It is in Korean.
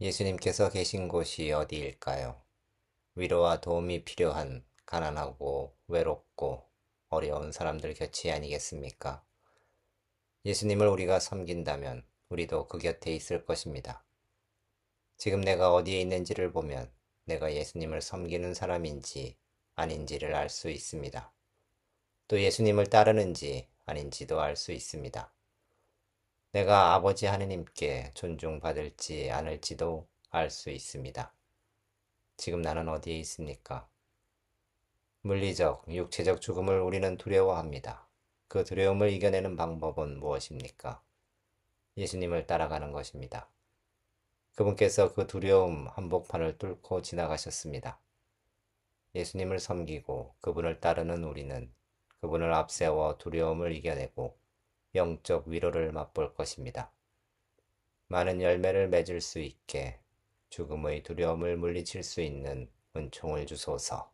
예수님께서 계신 곳이 어디일까요? 위로와 도움이 필요한 가난하고 외롭고 어려운 사람들 곁이 아니겠습니까? 예수님을 우리가 섬긴다면 우리도 그 곁에 있을 것입니다. 지금 내가 어디에 있는지를 보면 내가 예수님을 섬기는 사람인지 아닌지를 알 수 있습니다. 또 예수님을 따르는지 아닌지도 알 수 있습니다. 내가 아버지 하느님께 존중받을지 않을지도 알 수 있습니다. 지금 나는 어디에 있습니까? 물리적, 육체적 죽음을 우리는 두려워합니다. 그 두려움을 이겨내는 방법은 무엇입니까? 예수님을 따라가는 것입니다. 그분께서 그 두려움 한복판을 뚫고 지나가셨습니다. 예수님을 섬기고 그분을 따르는 우리는 그분을 앞세워 두려움을 이겨내고 영적 위로를 맛볼 것입니다. 많은 열매를 맺을 수 있게 죽음의 두려움을 물리칠 수 있는 은총을 주소서.